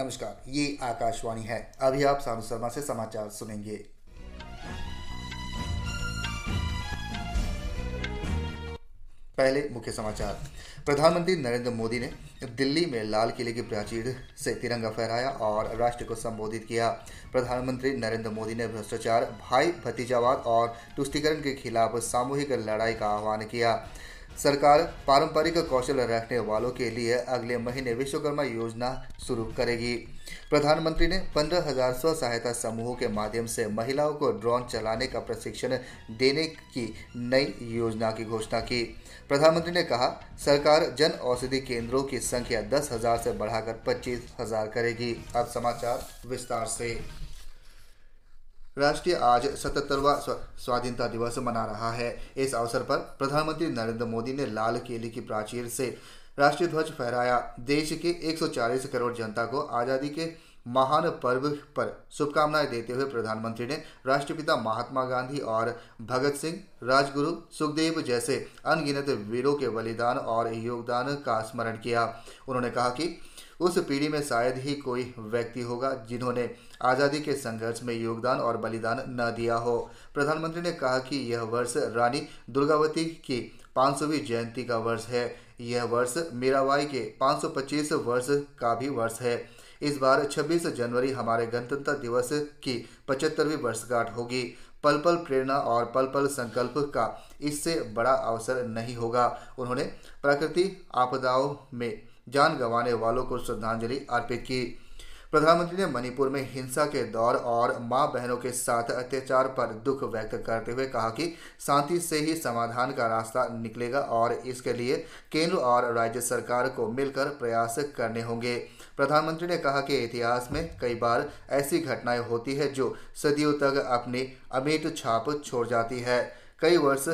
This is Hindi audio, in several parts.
नमस्कार ये आकाशवाणी है अभी आप सानू शर्मा से समाचार सुनेंगे पहले मुख्य समाचार प्रधानमंत्री नरेंद्र मोदी ने दिल्ली में लाल किले की प्राचीर से तिरंगा फहराया और राष्ट्र को संबोधित किया प्रधानमंत्री नरेंद्र मोदी ने भ्रष्टाचार भाई भतीजावाद और तुष्टिकरण के खिलाफ सामूहिक लड़ाई का आह्वान किया सरकार पारंपरिक कौशल रखने वालों के लिए अगले महीने विश्वकर्मा योजना शुरू करेगी प्रधानमंत्री ने पंद्रह हजार स्व सहायता समूहों के माध्यम से महिलाओं को ड्रोन चलाने का प्रशिक्षण देने की नई योजना की घोषणा की प्रधानमंत्री ने कहा सरकार जन औषधि केंद्रों की संख्या दस हजार से बढ़ाकर पच्चीस हजार करेगी अब समाचार विस्तार से राष्ट्रीय आज सतहत्तरवा स्वाधीनता दिवस मना रहा है इस अवसर पर प्रधानमंत्री नरेंद्र मोदी ने लाल किले की प्राचीर से राष्ट्रीय ध्वज फहराया देश के 140 करोड़ जनता को आज़ादी के महान पर्व पर शुभकामनाएं देते हुए प्रधानमंत्री ने राष्ट्रपिता महात्मा गांधी और भगत सिंह राजगुरु सुखदेव जैसे अनगिनत वीरों के बलिदान और योगदान का स्मरण किया उन्होंने कहा कि उस पीढ़ी में शायद ही कोई व्यक्ति होगा जिन्होंने आज़ादी के संघर्ष में योगदान और बलिदान न दिया हो प्रधानमंत्री ने कहा कि यह वर्ष रानी दुर्गावती की 500वीं जयंती का वर्ष है यह वर्ष मीराबाई के 525 वर्ष का भी वर्ष है इस बार 26 जनवरी हमारे गणतंत्र दिवस की 75वीं वर्षगांठ होगी पल पल प्रेरणा और पल पल संकल्प का इससे बड़ा अवसर नहीं होगा उन्होंने प्राकृतिक आपदाओं में जान गंवाने वालों को श्रद्धांजलि अर्पित की प्रधानमंत्री ने मणिपुर में हिंसा के दौर और मां बहनों के साथ अत्याचार पर दुख व्यक्त करते हुए कहा कि शांति से ही समाधान का रास्ता निकलेगा और इसके लिए केंद्र और राज्य सरकार को मिलकर प्रयास करने होंगे प्रधानमंत्री ने कहा कि इतिहास में कई बार ऐसी घटनाएं होती है जो सदियों तक अपनी अमिट छाप छोड़ जाती है कई वर्ष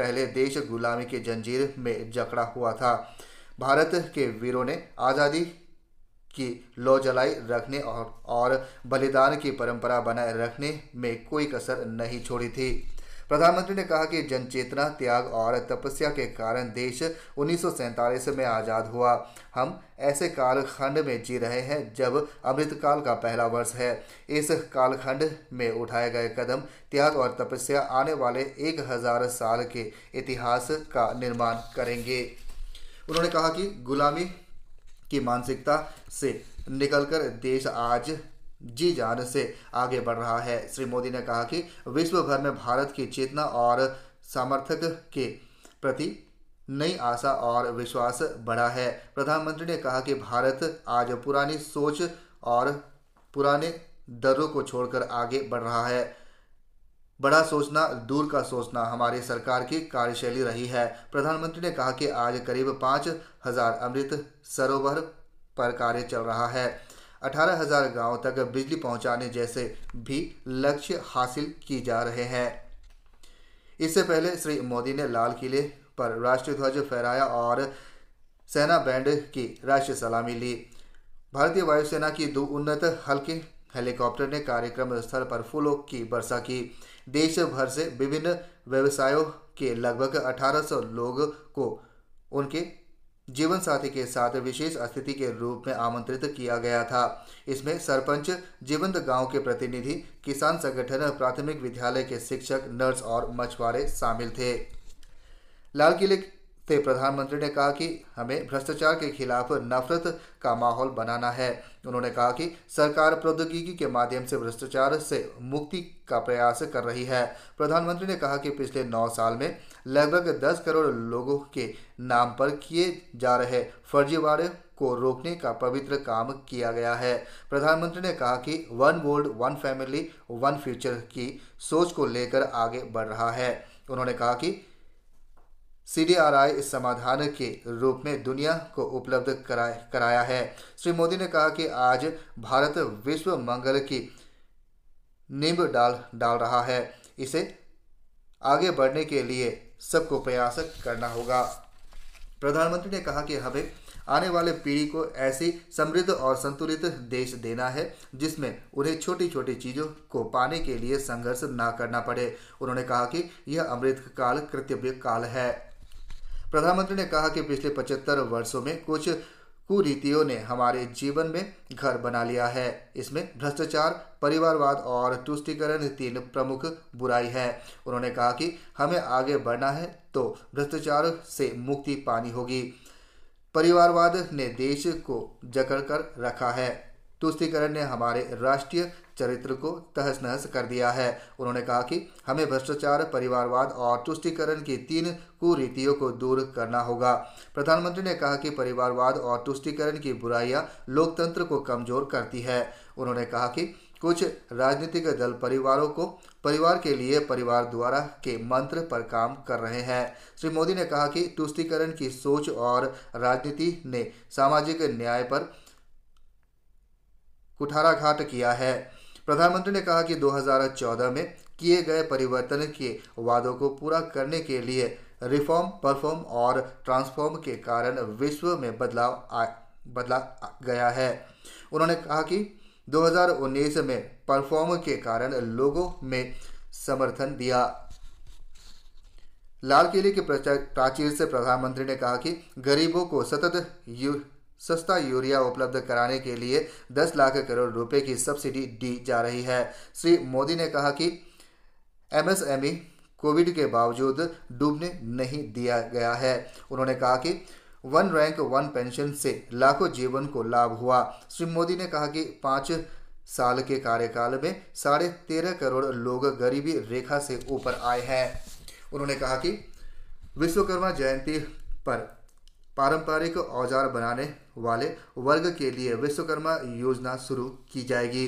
पहले देश गुलामी की जंजीर में जकड़ा हुआ था भारत के वीरों ने आज़ादी की लो जलाई रखने और, और बलिदान की परंपरा बनाए रखने में कोई कसर नहीं छोड़ी थी प्रधानमंत्री ने कहा कि जन चेतना त्याग और तपस्या के कारण देश उन्नीस में आज़ाद हुआ हम ऐसे कालखंड में जी रहे हैं जब अमृतकाल का पहला वर्ष है इस कालखंड में उठाए गए कदम त्याग और तपस्या आने वाले एक हजार साल के इतिहास का निर्माण करेंगे उन्होंने कहा कि गुलामी की मानसिकता से निकलकर देश आज जी जान से आगे बढ़ रहा है श्री मोदी ने कहा कि विश्व भर में भारत की चेतना और सामर्थ्य के प्रति नई आशा और विश्वास बढ़ा है प्रधानमंत्री ने कहा कि भारत आज पुरानी सोच और पुराने दरों को छोड़कर आगे बढ़ रहा है बड़ा सोचना दूर का सोचना हमारी सरकार की कार्यशैली रही है प्रधानमंत्री ने कहा कि आज करीब पाँच हजार अमृत सरोवर पर कार्य चल रहा है अठारह हजार गाँव तक बिजली पहुंचाने जैसे भी लक्ष्य हासिल की जा रहे हैं इससे पहले श्री मोदी ने लाल किले पर राष्ट्रीय ध्वज फहराया और सेना बैंड की राष्ट्रीय सलामी ली भारतीय वायुसेना की दो उन्नत हल्के हेलीकॉप्टर ने कार्यक्रम स्थल पर फूलों की वर्षा की देश भर से विभिन्न व्यवसायों के लगभग 1800 लोगों को उनके जीवन साथी के साथ विशेष अतिथि के रूप में आमंत्रित किया गया था इसमें सरपंच जीवंत गांव के प्रतिनिधि किसान संगठन प्राथमिक विद्यालय के शिक्षक नर्स और मछुआरे शामिल थे लाल किले थे प्रधानमंत्री ने कहा कि हमें भ्रष्टाचार के खिलाफ नफरत का माहौल बनाना है उन्होंने कहा कि सरकार प्रौद्योगिकी के माध्यम से भ्रष्टाचार से मुक्ति का प्रयास कर रही है प्रधानमंत्री ने कहा कि पिछले नौ साल में लगभग दस करोड़ लोगों के नाम पर किए जा रहे फर्जीवाड़े को रोकने का पवित्र काम किया गया है प्रधानमंत्री ने कहा कि one world one family one future की सोच को लेकर आगे बढ़ रहा है उन्होंने कहा कि सीडीआरआई इस समाधान के रूप में दुनिया को उपलब्ध करा, कराया है श्री मोदी ने कहा कि आज भारत विश्व मंगल की नींब डाल डाल रहा है इसे आगे बढ़ने के लिए सबको प्रयास करना होगा प्रधानमंत्री ने कहा कि हमें आने वाले पीढ़ी को ऐसी समृद्ध और संतुलित देश देना है जिसमें उन्हें छोटी छोटी चीज़ों को पाने के लिए संघर्ष ना करना पड़े उन्होंने कहा कि यह अमृत काल कृतव्य काल है प्रधानमंत्री ने कहा कि पिछले पचहत्तर वर्षों में कुछ कुरीतियों ने हमारे जीवन में घर बना लिया है इसमें भ्रष्टाचार परिवारवाद और तुष्टिकरण तीन प्रमुख बुराई है उन्होंने कहा कि हमें आगे बढ़ना है तो भ्रष्टाचार से मुक्ति पानी होगी परिवारवाद ने देश को जकड़ कर रखा है तुष्टिकरण ने हमारे राष्ट्रीय चरित्र को तहस नहस कर दिया है उन्होंने कहा कि हमें भ्रष्टाचार परिवारवाद और तुष्टिकरण की तीन कुरीतियों को दूर करना होगा प्रधानमंत्री ने कहा कि परिवारवाद और तुष्टिकरण की बुराइयां लोकतंत्र को कमजोर करती है उन्होंने कहा कि कुछ राजनीतिक दल परिवारों को परिवार के लिए परिवार द्वारा के मंत्र पर काम कर रहे हैं श्री मोदी ने कहा कि तुष्टिकरण की सोच और राजनीति ने सामाजिक न्याय पर कुठाराघात किया है प्रधानमंत्री ने कहा कि 2014 में किए गए परिवर्तन के वादों को पूरा करने के लिए रिफॉर्म परफॉर्म और ट्रांसफॉर्म के कारण विश्व में बदलाव बदला गया है उन्होंने कहा कि 2019 में परफॉर्म के कारण लोगों में समर्थन दिया लाल किले के प्राचीर से प्रधानमंत्री ने कहा कि गरीबों को सतत सस्ता यूरिया उपलब्ध कराने के लिए 10 लाख करोड़ रुपए की सब्सिडी दी जा रही है श्री मोदी ने कहा कि एमएसएमई कोविड के बावजूद डूबने नहीं दिया गया है उन्होंने कहा कि वन रैंक वन पेंशन से लाखों जीवन को लाभ हुआ श्री मोदी ने कहा कि पाँच साल के कार्यकाल में साढ़े तेरह करोड़ लोग गरीबी रेखा से ऊपर आए हैं उन्होंने कहा कि विश्वकर्मा जयंती पर पारंपरिक औजार बनाने वाले वर्ग के लिए विश्वकर्मा योजना शुरू की जाएगी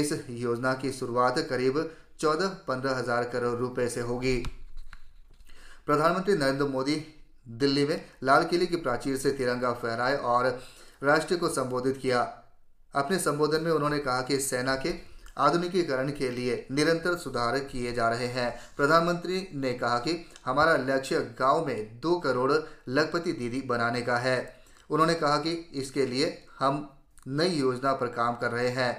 इस योजना की शुरुआत करीब चौदह पंद्रह हजार करोड़ रुपए से होगी प्रधानमंत्री नरेंद्र मोदी दिल्ली में लाल किले की प्राचीर से तिरंगा फहराए और राष्ट्र को संबोधित किया अपने संबोधन में उन्होंने कहा कि सेना के आधुनिकीकरण के लिए निरंतर सुधार किए जा रहे हैं प्रधानमंत्री ने कहा कि हमारा लक्ष्य गांव में दो करोड़ लखपति दीदी बनाने का है उन्होंने कहा कि इसके लिए हम नई योजना पर काम कर रहे हैं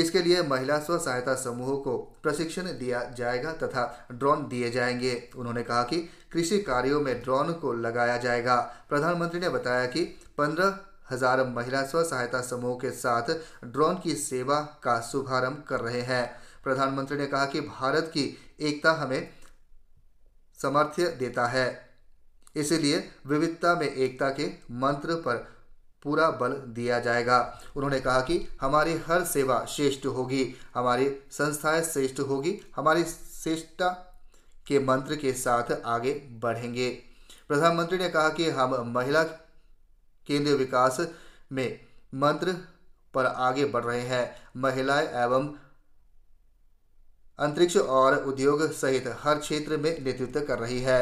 इसके लिए महिला स्व सहायता समूहों को प्रशिक्षण दिया जाएगा तथा ड्रोन दिए जाएंगे उन्होंने कहा कि कृषि कार्यों में ड्रोन को लगाया जाएगा प्रधानमंत्री ने बताया कि पंद्रह हजार महिला स्व सहायता समूह के साथ ड्रोन की सेवा का शुभारंभ कर रहे हैं प्रधानमंत्री ने कहा कि भारत की एकता हमें समर्थ्य देता है इसलिए विविधता में एकता के मंत्र पर पूरा बल दिया जाएगा उन्होंने कहा कि हमारी हर सेवा श्रेष्ठ होगी हमारी संस्थाएं श्रेष्ठ होगी हमारी श्रेष्ठता के मंत्र के साथ आगे बढ़ेंगे प्रधानमंत्री ने कहा कि हम महिला केंद्रीय विकास में मंत्र पर आगे बढ़ रहे हैं महिलाएं एवं अंतरिक्ष और उद्योग सहित हर क्षेत्र में नेतृत्व कर रही है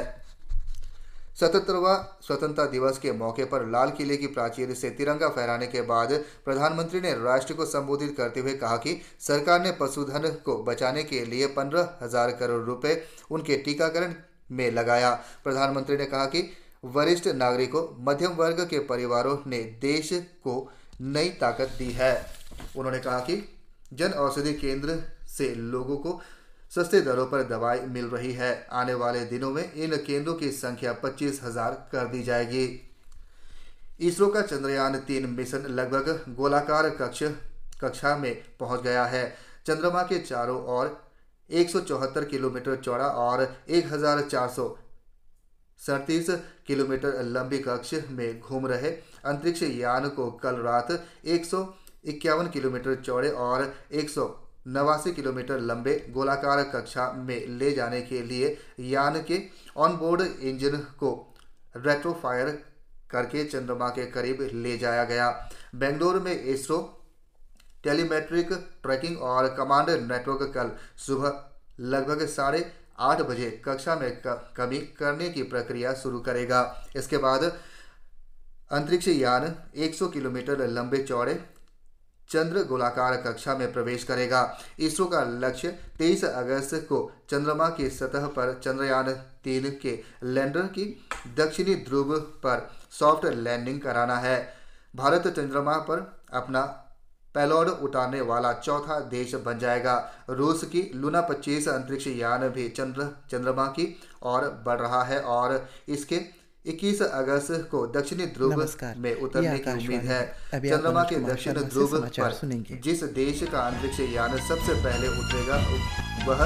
सतहत्तरवा स्वतंत्रता दिवस के मौके पर लाल किले की प्राचीर से तिरंगा फहराने के बाद प्रधानमंत्री ने राष्ट्र को संबोधित करते हुए कहा कि सरकार ने पशुधन को बचाने के लिए पंद्रह हजार करोड़ रुपए उनके टीकाकरण में लगाया प्रधानमंत्री ने कहा कि वरिष्ठ नागरिकों मध्यम वर्ग के परिवारों ने देश को नई ताकत दी है उन्होंने कहा कि जन औषधि केंद्र से लोगों को सस्ते दरों पर दवाई मिल रही है आने वाले दिनों में इन केंद्रों की संख्या पच्चीस हजार कर दी जाएगी इसरो का चंद्रयान तीन मिशन लगभग गोलाकार कक्ष कक्षा में पहुंच गया है चंद्रमा के चारों ओर 174 किलोमीटर चौड़ा और एक सड़तीस किलोमीटर लंबी कक्ष में घूम रहे अंतरिक्ष यान को कल रात एक किलोमीटर चौड़े और एक नवासी किलोमीटर लंबे गोलाकार कक्षा में ले जाने के लिए यान के ऑनबोर्ड इंजन को रेट्रोफायर करके चंद्रमा के करीब ले जाया गया बेंगलोर में इसरो टेलीमेट्रिक ट्रैकिंग और कमांड नेटवर्क कल सुबह लगभग साढ़े आठ बजे कक्षा में कमी करने की प्रक्रिया शुरू करेगा इसके बाद अंतरिक्ष यान 100 किलोमीटर लंबे चौड़े चंद्र गोलाकार कक्षा में प्रवेश करेगा इसरो का लक्ष्य 23 अगस्त को चंद्रमा की सतह पर चंद्रयान तीन के लैंडर की दक्षिणी ध्रुव पर सॉफ्ट लैंडिंग कराना है भारत चंद्रमा पर अपना पैलोड उतारने वाला चौथा देश बन जाएगा रूस की लूना 25 अंतरिक्ष यान भी चंद्र चंद्रमा की ओर बढ़ रहा है और इसके 21 अगस्त को दक्षिणी ध्रुव में उतरने की उम्मीद है चंद्रमा के दक्षिण ध्रुव पर जिस देश का अंतरिक्ष यान सबसे पहले उतरेगा वह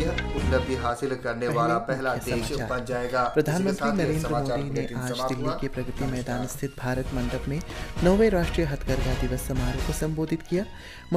यह उपलब्धि हासिल करने वाला पहला देश बन जाएगा प्रधानमंत्री नरेंद्र मोदी ने आज दिल्ली के प्रगति मैदान स्थित भारत मंडप में नौवे राष्ट्रीय हथकरघा दिवस समारोह को संबोधित किया